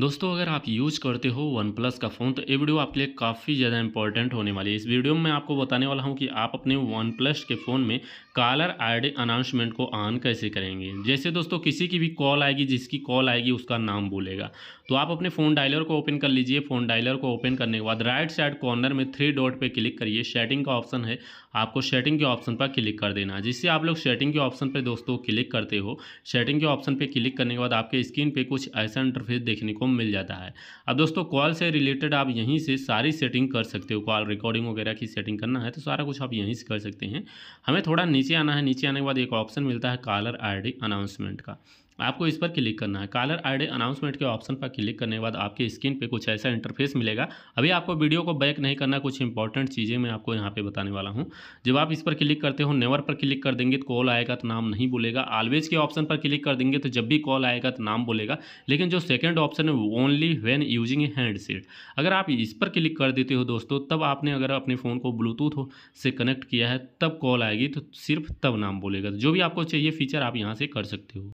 दोस्तों अगर आप यूज करते हो वन प्लस का फ़ोन तो ये वीडियो आपके लिए काफ़ी ज़्यादा इंपॉर्टेंट होने वाली है इस वीडियो में मैं आपको बताने वाला हूँ कि आप अपने वन प्लस के फ़ोन में कॉलर आईडी अनाउंसमेंट को ऑन कैसे करेंगे जैसे दोस्तों किसी की भी कॉल आएगी जिसकी कॉल आएगी उसका नाम बोलेगा तो आप अपने फ़ोन डायलर को ओपन कर लीजिए फ़ोन डायलर को ओपन करने के बाद राइट साइड कॉर्नर में थ्री डॉट पे क्लिक करिए सेटिंग का ऑप्शन है आपको सेटिंग के ऑप्शन पर क्लिक कर देना है जिससे आप लोग सेटिंग के ऑप्शन पर दोस्तों क्लिक करते हो सेटिंग के ऑप्शन पर क्लिक करने के बाद आपके स्क्रीन पर कुछ ऐसा इंटरफेस देखने को मिल जाता है अब दोस्तों कॉल से रिलेटेड आप यहीं से सारी सेटिंग कर सकते हो कॉल रिकॉर्डिंग वगैरह की सेटिंग करना है तो सारा कुछ आप यहीं से कर सकते हैं हमें थोड़ा नीचे आना है नीचे आने के बाद एक ऑप्शन मिलता है कॉलर आई अनाउंसमेंट का आपको इस पर क्लिक करना है कॉलर आईडी अनाउंसमेंट के ऑप्शन पर क्लिक करने के बाद आपके स्क्रीन पे कुछ ऐसा इंटरफेस मिलेगा अभी आपको वीडियो को बैक नहीं करना कुछ इंपॉर्टेंट चीज़ें मैं आपको यहाँ पे बताने वाला हूँ जब आप इस पर क्लिक करते हो नेवर पर क्लिक कर देंगे तो कॉल आएगा तो नाम नहीं बोलेगा ऑलवेज के ऑप्शन पर क्लिक कर देंगे तो जब भी कॉल आएगा तो नाम बोलेगा लेकिन जो सेकेंड ऑप्शन है only when using a handset अगर आप इस पर क्लिक कर देते हो दोस्तों तब आपने अगर अपने फ़ोन को ब्लूटूथ से कनेक्ट किया है तब कॉल आएगी तो सिर्फ तब नाम बोलेगा जो भी आपको चाहिए फीचर आप यहाँ से कर सकते हो